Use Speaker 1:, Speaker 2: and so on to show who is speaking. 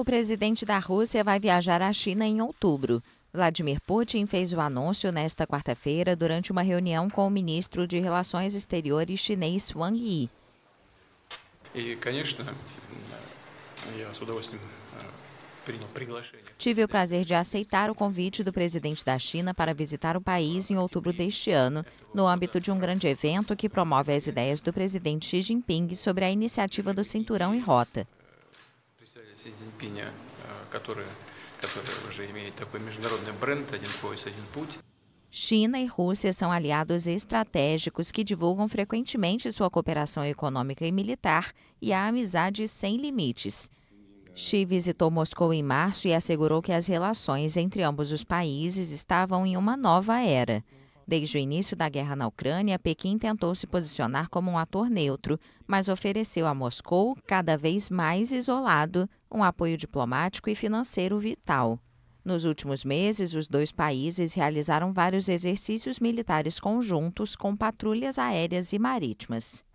Speaker 1: O presidente da Rússia vai viajar à China em outubro. Vladimir Putin fez o anúncio nesta quarta-feira durante uma reunião com o ministro de Relações Exteriores chinês Wang Yi. Э, Tive o prazer de aceitar o convite do presidente da China para visitar o país em outubro deste ano, no âmbito de um grande evento que promove as ideias do presidente Xi Jinping sobre a iniciativa do Cinturão e Rota.
Speaker 2: Си Цзиньпиня, э, который, который уже имеет такой международный бренд «Один пояс, один путь».
Speaker 1: China e Rússia são aliados estratégicos que divulgam frequentemente sua cooperação econômica e militar e a amizade sem limites. Xi visitou Moscou em março e assegurou que as relações entre ambos os países estavam em uma nova era. Desde o início da guerra na Ucrânia, Pequim tentou se posicionar como um ator neutro, mas ofereceu a Moscou, cada vez mais isolado, um apoio diplomático e financeiro vital. Nos últimos meses, os dois países realizaram vários exercícios militares conjuntos com patrulhas aéreas e marítimas.